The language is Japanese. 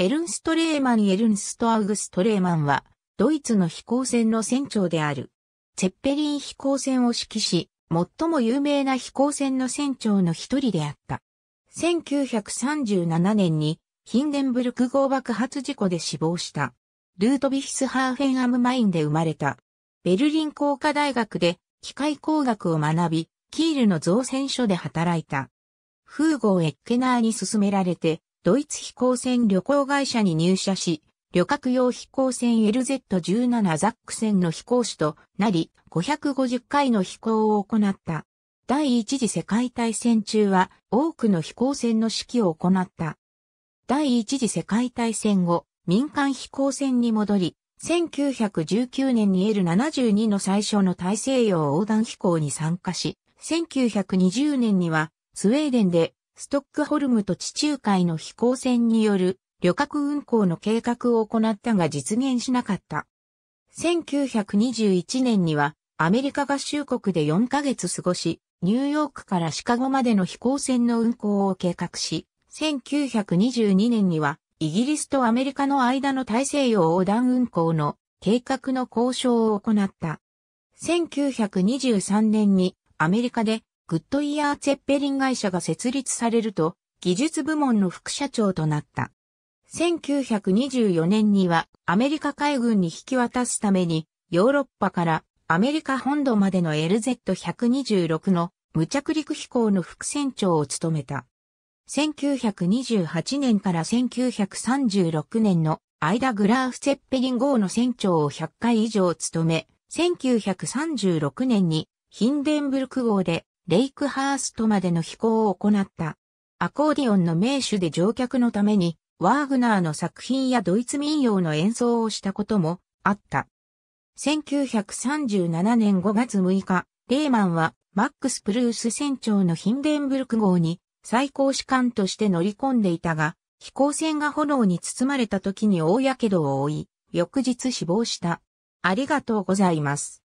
エルンストレーマン・エルンスト・アウグストレーマンは、ドイツの飛行船の船長である。ェッペリン飛行船を指揮し、最も有名な飛行船の船長の一人であった。1937年に、ヒンデンブルク号爆発事故で死亡した。ルートビヒスハーフェンアムマインで生まれた。ベルリン工科大学で機械工学を学び、キールの造船所で働いた。フーゴー・エッケナーに勧められて、ドイツ飛行船旅行会社に入社し、旅客用飛行船 LZ17 ザック船の飛行士となり、550回の飛行を行った。第一次世界大戦中は多くの飛行船の指揮を行った。第一次世界大戦後、民間飛行船に戻り、1919年に L72 の最初の大西洋横断飛行に参加し、1920年にはスウェーデンでストックホルムと地中海の飛行船による旅客運航の計画を行ったが実現しなかった。1921年にはアメリカ合衆国で4ヶ月過ごし、ニューヨークからシカゴまでの飛行船の運航を計画し、1922年にはイギリスとアメリカの間の大西洋横断運航の計画の交渉を行った。1923年にアメリカでグッドイヤー・ツェッペリン会社が設立されると、技術部門の副社長となった。1924年にはアメリカ海軍に引き渡すためにヨーロッパからアメリカ本土までの LZ-126 の無着陸飛行の副船長を務めた。1928年から1936年の間グラーフ・ツェッペリン号の船長を100回以上務め、1936年にヒンデンブルク号でレイクハーストまでの飛行を行った。アコーディオンの名手で乗客のために、ワーグナーの作品やドイツ民謡の演奏をしたこともあった。1937年5月6日、レーマンはマックス・プルース船長のヒンデンブルク号に最高士官として乗り込んでいたが、飛行船が炎に包まれた時に大火傷を負い、翌日死亡した。ありがとうございます。